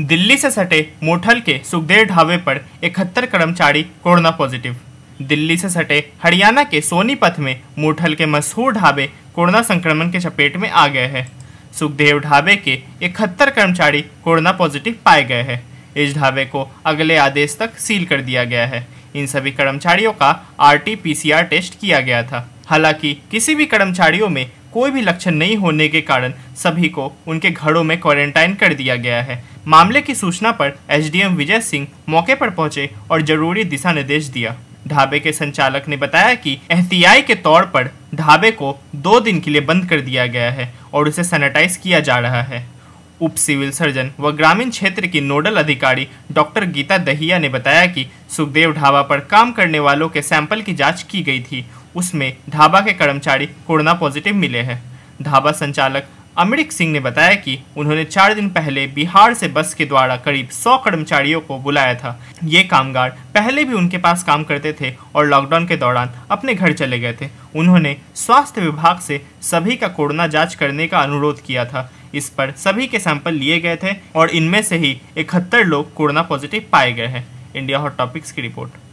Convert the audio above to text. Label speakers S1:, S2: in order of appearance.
S1: दिल्ली से सटे मोठल के सुखदेव ढाबे पर इकहत्तर कर्मचारी कोरोना पॉजिटिव दिल्ली से सटे हरियाणा के सोनीपत में मोठल के मशहूर ढाबे कोरोना संक्रमण के चपेट में आ गए हैं सुखदेव ढाबे के इकहत्तर कर्मचारी कोरोना पॉजिटिव पाए गए हैं इस ढाबे को अगले आदेश तक सील कर दिया गया है इन सभी कर्मचारियों का आर टी टेस्ट किया गया था हालांकि किसी भी कर्मचारियों में कोई भी लक्षण नहीं होने के कारण सभी को उनके घरों में क्वारंटाइन कर दिया गया है मामले की सूचना पर एसडीएम विजय सिंह मौके पर पहुंचे और जरूरी दिशा निर्देश दिया ढाबे के संचालक ने बताया कि एहतियाई के तौर पर ढाबे को दो दिन के लिए बंद कर दिया गया है और उसे सैनिटाइज किया जा रहा है उप सिविल सर्जन व ग्रामीण क्षेत्र की नोडल अधिकारी डॉक्टर गीता दहिया ने बताया कि सुखदेव ढाबा पर काम करने वालों के सैंपल की जांच की गई थी उसमें ढाबा के कर्मचारी कोरोना पॉजिटिव मिले हैं ढाबा संचालक अमरिक सिंह ने बताया कि उन्होंने चार दिन पहले बिहार से बस के द्वारा करीब सौ कर्मचारियों को बुलाया था ये कामगार पहले भी उनके पास काम करते थे और लॉकडाउन के दौरान अपने घर चले गए थे उन्होंने स्वास्थ्य विभाग से सभी का कोरोना जांच करने का अनुरोध किया था इस पर सभी के सैंपल लिए गए थे और इनमें से ही इकहत्तर लोग कोरोना पॉजिटिव पाए गए हैं इंडिया हॉट टॉपिक्स की रिपोर्ट